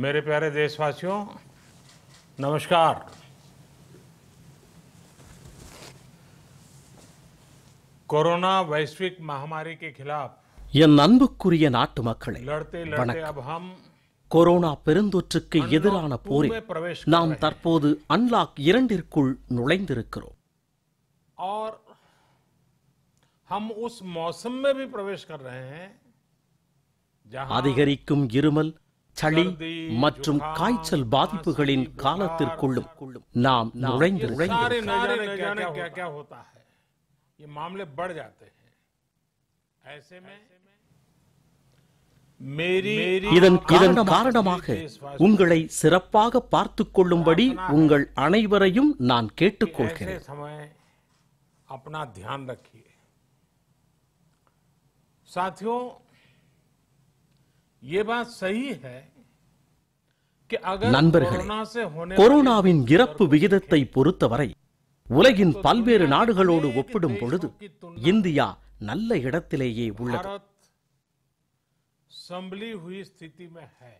मेरे प्यारे देशवासियों नमस्कार கொரோனா வைஸ்விக் மஹமாரிக்கு खिलाफ என் அன்புக்குரிய நாட்டு மக்களை வணக்கம் கொரோனா பெருந்தொற்றுக்கு எதிரான போரில் நாம் தற்போது அன்லாக் இரண்டிற்குள் நுழைந்திருக்கிறோம் और हम उस मौसम में भी प्रवेश कर रहे हैं அதிகரிக்கும் இருமல் சளி மற்றும் காய்ச்சல் பாதிப்புகளின் காலத்திற்குள்ளும் நாம் இதன் காரணமாக உங்களை சிறப்பாக பார்த்து கொள்ளும்படி உங்கள் அனைவரையும் நான் கேட்டுக்கொள்கிறேன் சாத்தியோ நண்பர்களே கொரோனாவின் இறப்பு விகிதத்தை பொறுத்தவரை உலகின் பல்வேறு நாடுகளோடு ஒப்பிடும் பொழுது இந்தியா நல்ல இடத்திலேயே உள்ளது संभली हुई स्थिति में है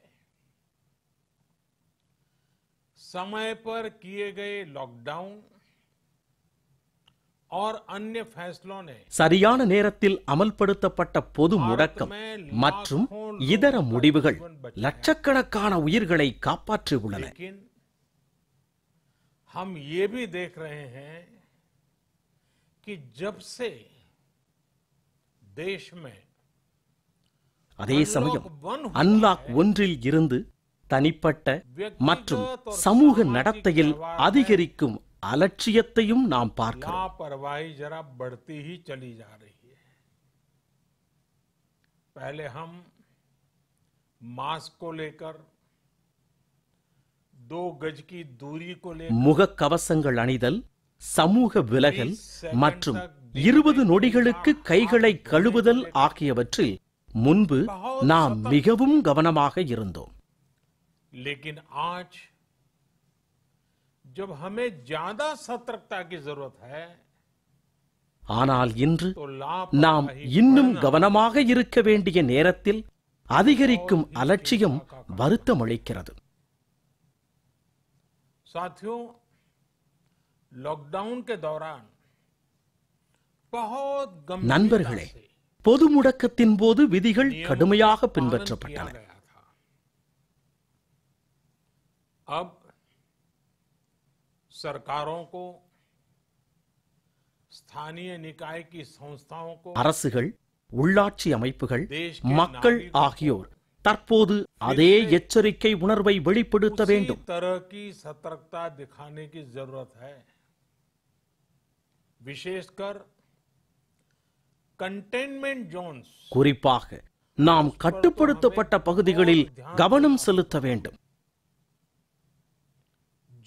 समय पर किए गए लॉकडाउन சரியான நேரத்தில் அமல்படுத்தப்பட்ட பொது முடக்கம் மற்றும் இதர முடிவுகள் லட்சக்கணக்கான உயிர்களை காப்பாற்றியுள்ளன உள்ளன அதே சமயம் அன்லாக் ஒன்றில் இருந்து தனிப்பட்ட மற்றும் சமூக நடத்தையில் அதிகரிக்கும் அலட்சியத்தையும் நாம் பார்க்கிறோம் முகக்கவசங்கள் அணிதல் சமூக விலகல் மற்றும் இருபது நொடிகளுக்கு கைகளை கழுவுதல் ஆகியவற்றில் முன்பு நாம் மிகவும் கவனமாக இருந்தோம் लेकिन जब हमें ज्यादा सतर्कता की जरूरत है ஆனால் இன்று நாம் இன்னும் கவனமாக இருக்க வேண்டிய நேரத்தில் அதிகரிக்கும் அலட்சியம் வருத்தமளிக்கிறது साथियों लॉकडाउन के दौरान நண்பர்களே பொது முடக்கத்தின் போது விதிகள் கடுமையாக பின்பற்றப்பட்டன அரசுகள் உள்ளாட்சி அமைப்புகள் மக்கள் ஆகியோர் தற்போது அதே எச்சரிக்கை உணர்வை வெளிப்படுத்த வேண்டும் ஹை விசேஷ்கர் கண்டெய்ன்மெண்ட் ஜோன்ஸ் குறிப்பாக நாம் கட்டுப்படுத்தப்பட்ட பகுதிகளில் கவனம் செலுத்த வேண்டும்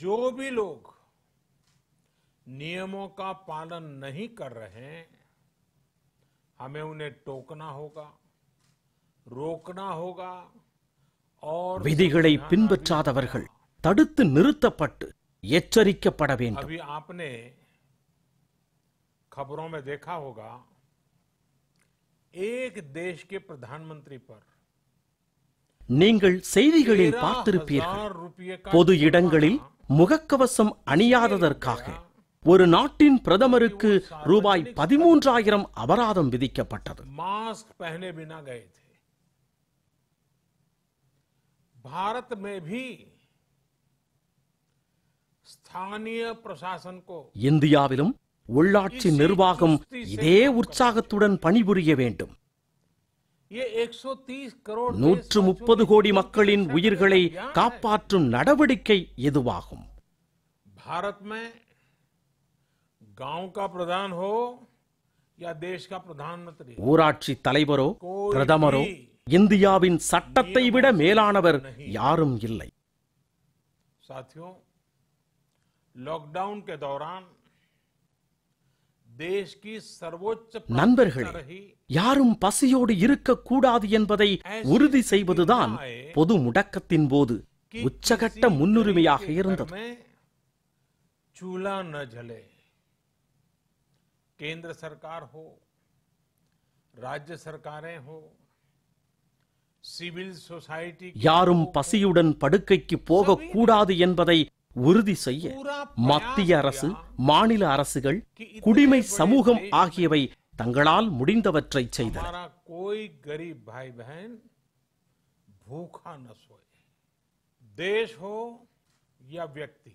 ஜோ லோக் नियमों का पालन नहीं कर रहे हैं हमें उन्हें टोकना होगा रोकना होगा और விதிகளை பின்பற்றாதவர்கள் தடுத்து நிறுத்தப்பட்டு எச்சரிக்கப்பட வேண்டும் अभी आपने खबरों में देखा होगा एक देश के प्रधानमंत्री पर நீங்கள் செய்திகளில் பார்த்திருப்பீர்கள் பொது இடங்களில் முகக்கவசம் அணியாததற்காக ஒரு நாட்டின் பிரதமருக்கு ரூபாய் பதிமூன்றாயிரம் அபராதம் விதிக்கப்பட்டது भारत में இந்தியாவிலும் உள்ளாட்சி நிர்வாகம் இதே உற்சாகத்துடன் பணிபுரிய வேண்டும் நூற்று முப்பது கோடி மக்களின் உயிர்களை காப்பாற்றும் நடவடிக்கை எதுவாகும் பாரத் ஊராட்சி தலைவரோ பிரதமரோ இந்தியாவின் சட்டத்தை விட மேலானவர் யாரும் இல்லை साथियों लॉकडाउन के दौरान நண்பர்களே யாரும் பசியோடு இருக்கக்கூடாது என்பதை உறுதி செய்வதுதான் பொது முடக்கத்தின் போது உச்சகட்ட முன்னுரிமையாக இருந்தது चूल्हा न केंद्र सरकार हो राज्य सरकारें हो சிவில் சொசைட்டி யாரும் பசியுடன் படுக்கைக்கு போகக்கூடாது என்பதை உறுதி செய்ய மத்திய அரசு மாநில அரசுகள் குடிமை சமூகம் ஆகியவை தங்களால் முடிந்தவற்றை செய்தன கோய் கரீப் பாய் தேஷ் ஹோ யா வியக்தி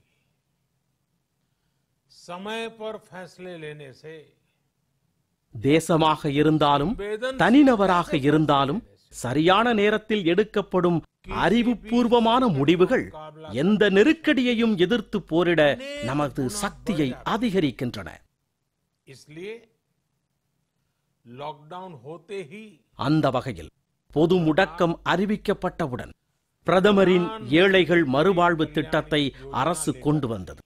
தேசமாக இருந்தாலும் தனிநபராக இருந்தாலும் சரியான நேரத்தில் எடுக்கப்படும் அறிவுபூர்வமான முடிவுகள் எந்த நெருக்கடியையும் எதிர்த்து போரிட நமது சக்தியை அதிகரிக்கின்றன அந்த வகையில் பொது முடக்கம் அறிவிக்கப்பட்டவுடன் பிரதமரின் ஏழைகள் மறுவாழ்வு திட்டத்தை அரசு கொண்டு வந்தது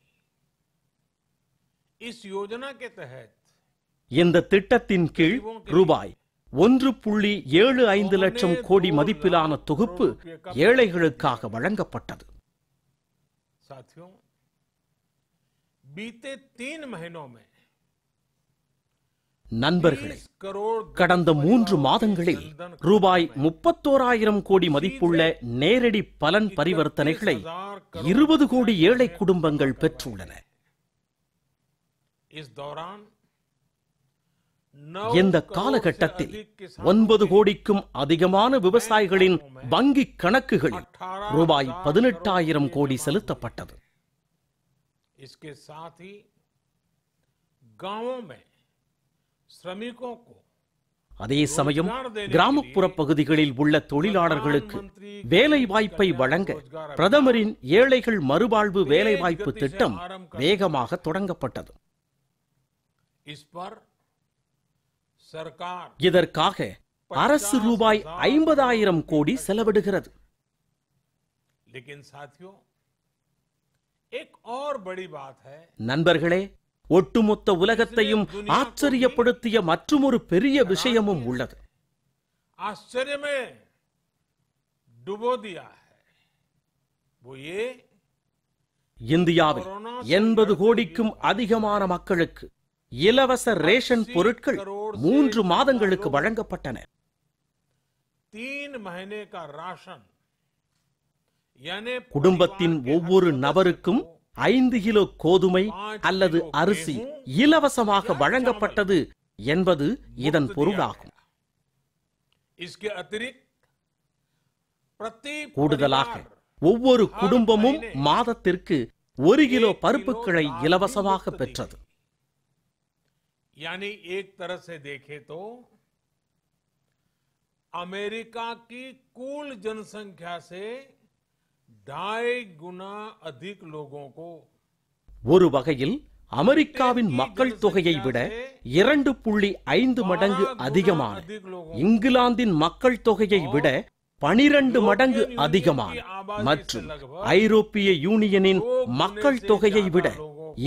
இந்த திட்டத்தின் கீழ் ரூபாய் ஒன்று புள்ளி ஏழு ஐந்து லட்சம் கோடி மதிப்பிலான தொகுப்பு ஏழைகளுக்காக வழங்கப்பட்டது நண்பர்களே கடந்த மூன்று மாதங்களில் ரூபாய் முப்பத்தோராயிரம் கோடி மதிப்புள்ள நேரடி பலன் பரிவர்த்தனைகளை இருபது கோடி ஏழை குடும்பங்கள் பெற்றுள்ளன இந்த காலகட்டத்தில் ஒன்பது கோடிக்கும் அதிகமான விவசாயிகளின் வங்கி கணக்குகளில் ரூபாய் பதினெட்டாயிரம் கோடி செலுத்தப்பட்டது அதே சமயம் கிராமப்புற பகுதிகளில் உள்ள தொழிலாளர்களுக்கு வேலை வாய்ப்பை வழங்க பிரதமரின் ஏழைகள் மறுவாழ்வு வேலைவாய்ப்பு திட்டம் வேகமாக தொடங்கப்பட்டது இதற்காக அரசு ரூபாய் ஐம்பதாயிரம் கோடி செலவிடுகிறது நண்பர்களே ஒட்டுமொத்த உலகத்தையும் ஆச்சரியப்படுத்திய மற்றும் ஒரு பெரிய விஷயமும் உள்ளது ஆச்சரியமே இந்தியாவில் எண்பது கோடிக்கும் அதிகமான மக்களுக்கு இலவச ரேஷன் பொருட்கள் மூன்று மாதங்களுக்கு வழங்கப்பட்டன குடும்பத்தின் ஒவ்வொரு நபருக்கும் ஐந்து கிலோ கோதுமை அல்லது அரிசி இலவசமாக வழங்கப்பட்டது என்பது இதன் பொருளாகும் கூடுதலாக ஒவ்வொரு குடும்பமும் மாதத்திற்கு ஒரு கிலோ பருப்புகளை இலவசமாக பெற்றது यानी एक तरह से देखें तो अमेरिका की कुल जनसंख्या से ढाई गुना अधिक लोगों को ஒரு வகையில் அமெரிக்காவின் மக்கள் தொகையை விட இரண்டு புள்ளி ஐந்து மடங்கு அதிகமான இங்கிலாந்தின் மக்கள் தொகையை விட பனிரண்டு மடங்கு அதிகமான மற்றும் ஐரோப்பிய யூனியனின் மக்கள் தொகையை விட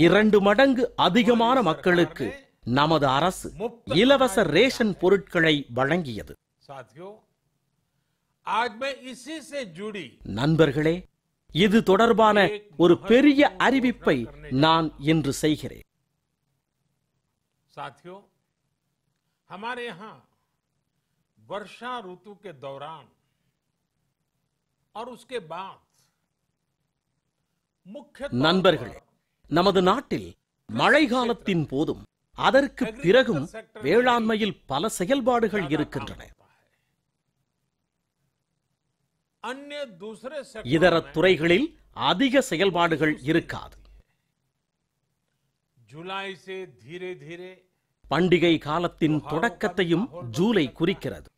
இரண்டு மடங்கு அதிகமான மக்களுக்கு நமது அரசு இலவச ரேஷன் பொருட்களை வழங்கியது நண்பர்களே இது தொடர்பான ஒரு பெரிய அறிவிப்பை நான் இன்று செய்கிறேன் हमारे यहां நண்பர்களே நமது நாட்டில் மழை காலத்தின் போதும் அதற்கு பிறகும் வேளாண்மையில் பல செயல்பாடுகள் இருக்கின்றன இதர துறைகளில் அதிக செயல்பாடுகள் இருக்காது பண்டிகை காலத்தின் தொடக்கத்தையும் ஜூலை குறிக்கிறது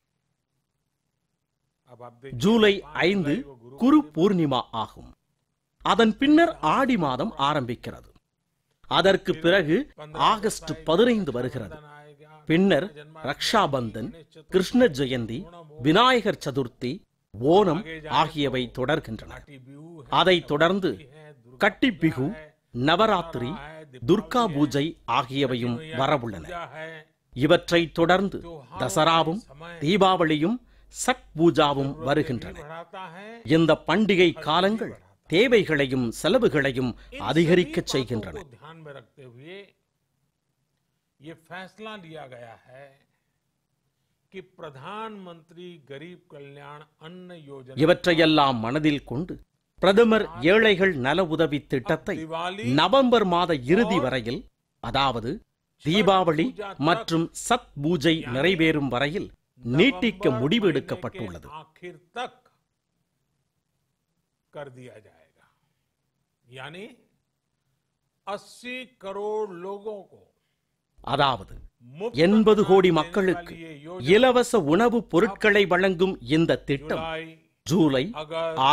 ஜூலை ஐந்து குரு பூர்ணிமா ஆகும் அதன் பின்னர் ஆடி மாதம் ஆரம்பிக்கிறது அதற்கு பிறகு ஆகஸ்ட் பதினைந்து வருகிறது பின்னர் ரக்ஷாபந்தன் கிருஷ்ண ஜெயந்தி விநாயகர் சதுர்த்தி ஓணம் ஆகியவை தொடர்கின்றன அதைத் தொடர்ந்து கட்டி பிகு நவராத்திரி துர்கா பூஜை ஆகியவையும் வரவுள்ளன இவற்றை தொடர்ந்து தசராவும் தீபாவளியும் சட் பூஜாவும் வருகின்றன இந்த பண்டிகை காலங்கள் தேவைகளையும் செலவுகளையும் அதிகரிக்க செய்கின்றன இவற்றையெல்லாம் மனதில் கொண்டு பிரதமர் ஏழைகள் நல உதவி திட்டத்தை நவம்பர் மாத இறுதி வரையில் அதாவது தீபாவளி மற்றும் சத் பூஜை நிறைவேறும் வரையில் நீட்டிக்க முடிவு எடுக்கப்பட்டுள்ளது யானி அஸ்ஸி கரோட் லோகோகோ அதாவது எண்பது கோடி மக்களுக்கு இலவச உணவு பொருட்களை வழங்கும் இந்த திட்டம் ஜூலை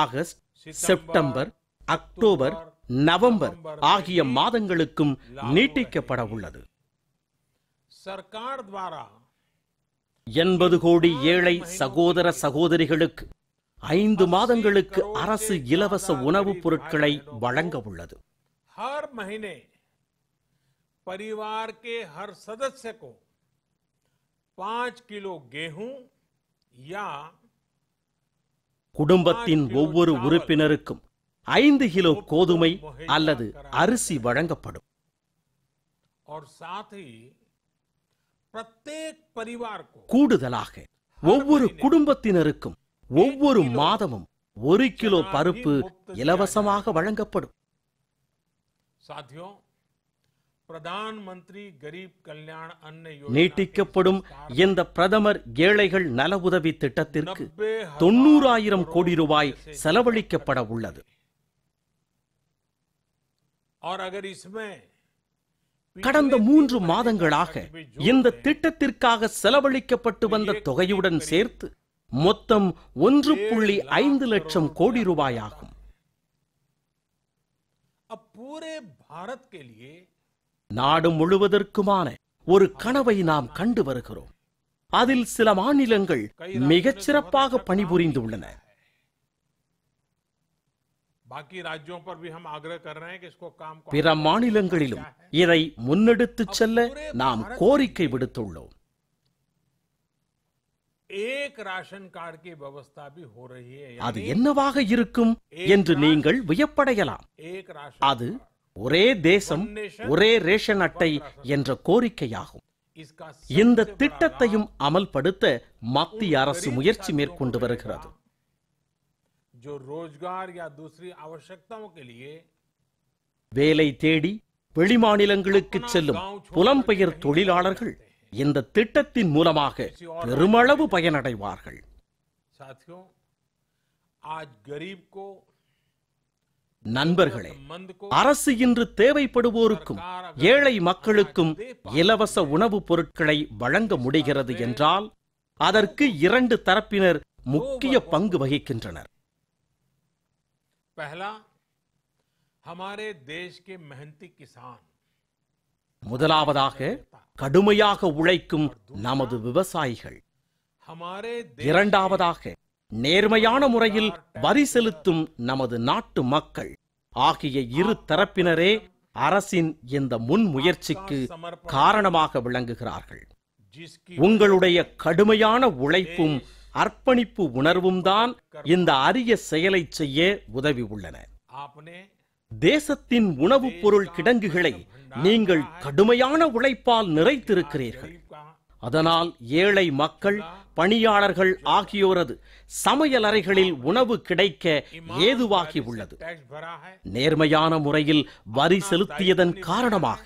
ஆகஸ்ட் செப்டம்பர் அக்டோபர் நவம்பர் ஆகிய மாதங்களுக்கும் நீட்டிக்கப்பட உள்ளது எண்பது கோடி ஏழை சகோதர சகோதரிகளுக்கு ஐந்து மாதங்களுக்கு அரசு இலவச உணவுப் பொருட்களை வழங்க உள்ளது ஹர் பரிவார் கே ஹர் பாஞ்ச் கிலோ கேஹூ யா குடும்பத்தின் ஒவ்வொரு உறுப்பினருக்கும் ஐந்து கிலோ கோதுமை அல்லது அரிசி வழங்கப்படும் கூடுதலாக ஒவ்வொரு குடும்பத்தினருக்கும் ஒவ்வொரு மாதமும் ஒரு கிலோ பருப்பு இலவசமாக வழங்கப்படும் நீட்டிக்கப்படும் இந்த பிரதமர் ஏழைகள் நல உதவி திட்டத்திற்கு தொண்ணூறாயிரம் கோடி ரூபாய் செலவழிக்கப்பட உள்ளது கடந்த மூன்று மாதங்களாக இந்த திட்டத்திற்காக செலவழிக்கப்பட்டு வந்த தொகையுடன் சேர்த்து மொத்தம் ஒன்று புள்ளி ஐந்து லட்சம் கோடி ரூபாயாகும் நாடு முழுவதற்குமான ஒரு கனவை நாம் கண்டு வருகிறோம் அதில் சில மாநிலங்கள் மிகச் சிறப்பாக பணிபுரிந்துள்ளன பிற மாநிலங்களிலும் இதை முன்னெடுத்துச் செல்ல நாம் கோரிக்கை விடுத்துள்ளோம் அது என்னவாக இருக்கும் என்று நீங்கள் வியப்படையலாம் அது ஒரே தேசம் ஒரே ரேஷன் அட்டை என்ற கோரிக்கையாகும் இந்த திட்டத்தையும் அமல்படுத்த மத்திய அரசு முயற்சி மேற்கொண்டு வருகிறது வேலை தேடி வெளிமாநிலங்களுக்கு செல்லும் புலம்பெயர் தொழிலாளர்கள் இந்த திட்டத்தின் மூலமாக பெருமளவு பயனடைவார்கள் நண்பர்களே அரசு இன்று தேவைப்படுவோருக்கும் ஏழை மக்களுக்கும் இலவச உணவுப் பொருட்களை வழங்க முடிகிறது என்றால் அதற்கு இரண்டு தரப்பினர் முக்கிய பங்கு வகிக்கின்றனர் முதலாவதாக கடுமையாக உழைக்கும் நமது விவசாயிகள் இரண்டாவதாக நேர்மையான முறையில் வரி செலுத்தும் நமது நாட்டு மக்கள் ஆகிய இரு தரப்பினரே அரசின் இந்த முன்முயற்சிக்கு காரணமாக விளங்குகிறார்கள் உங்களுடைய கடுமையான உழைப்பும் அர்ப்பணிப்பு உணர்வும் தான் இந்த அரிய செயலை செய்ய உதவி உள்ளன தேசத்தின் உணவுப் பொருள் கிடங்குகளை நீங்கள் கடுமையான உழைப்பால் நிறைத்திருக்கிறீர்கள் அதனால் ஏழை மக்கள் பணியாளர்கள் ஆகியோரது சமையல் அறைகளில் உணவு கிடைக்க ஏதுவாகி உள்ளது நேர்மையான முறையில் வரி செலுத்தியதன் காரணமாக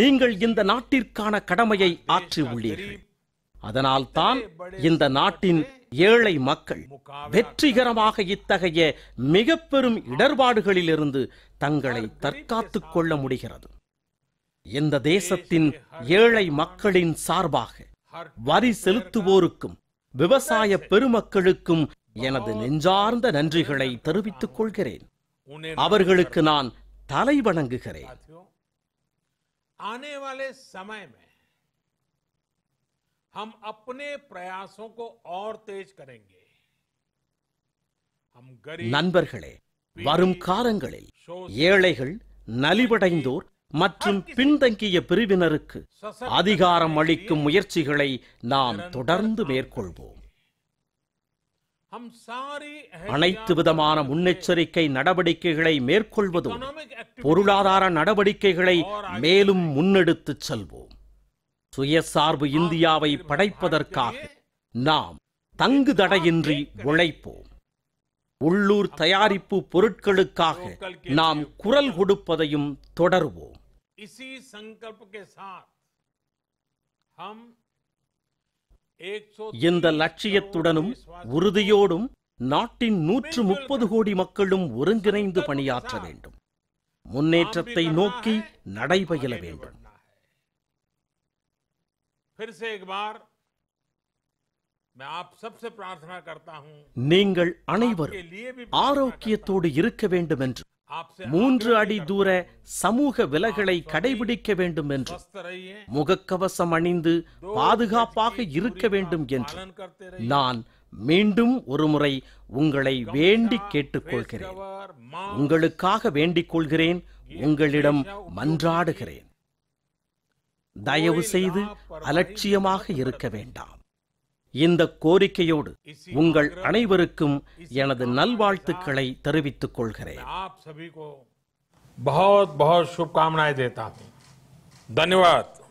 நீங்கள் இந்த நாட்டிற்கான கடமையை ஆற்றி உள்ளீர்கள் அதனால் தான் இந்த நாட்டின் ஏழை மக்கள் வெற்றிகரமாக இத்தகைய மிக பெரும் இடர்பாடுகளிலிருந்து தங்களை தற்காத்துக் கொள்ள முடிகிறது இந்த தேசத்தின் ஏழை மக்களின் சார்பாக வரி செலுத்துவோருக்கும் விவசாய பெருமக்களுக்கும் எனது நெஞ்சார்ந்த நன்றிகளை தெரிவித்துக் கொள்கிறேன் அவர்களுக்கு நான் தலை வணங்குகிறேன் நண்பர்களே வரும் காலங்களில் ஏழைகள் நலிவடைந்தோர் மற்றும் பின்தங்கிய பிரிவினருக்கு அதிகாரம் அளிக்கும் முயற்சிகளை நாம் தொடர்ந்து மேற்கொள்வோம் அனைத்து விதமான முன்னெச்சரிக்கை நடவடிக்கைகளை மேற்கொள்வதும் பொருளாதார நடவடிக்கைகளை மேலும் முன்னெடுத்து செல்வோம் சுயசார்பு இந்தியாவை படைப்பதற்காக நாம் தங்கு தடையின்றி உழைப்போம் உள்ளூர் தயாரிப்பு பொருட்களுக்காக நாம் குரல் கொடுப்பதையும் தொடர்வோம் इसी संकल्प के साथ हम இந்த லட்சியத்துடனும் உறுதியோடும் நாட்டின் நூற்று முப்பது கோடி மக்களும் ஒருங்கிணைந்து பணியாற்ற வேண்டும் முன்னேற்றத்தை நோக்கி நடைபெயல வேண்டும் நீங்கள் அனைவரும் ஆரோக்கியத்தோடு இருக்க வேண்டும் என்று மூன்று அடி தூர சமூக விலகலை கடைபிடிக்க வேண்டும் என்று முகக்கவசம் அணிந்து பாதுகாப்பாக இருக்க வேண்டும் என்று நான் மீண்டும் ஒருமுறை உங்களை வேண்டி கேட்டுக்கொள்கிறேன் உங்களுக்காக வேண்டிக் கொள்கிறேன் உங்களிடம் மன்றாடுகிறேன் தயவு செய்து அலட்சியமாக இருக்க வேண்டாம் இந்த கோரிக்கையோடு உங்கள் அனைவருக்கும் எனது நல்வாழ்த்துக்களை தெரிவித்துக் கொள்கிறேன் தன்யவாத்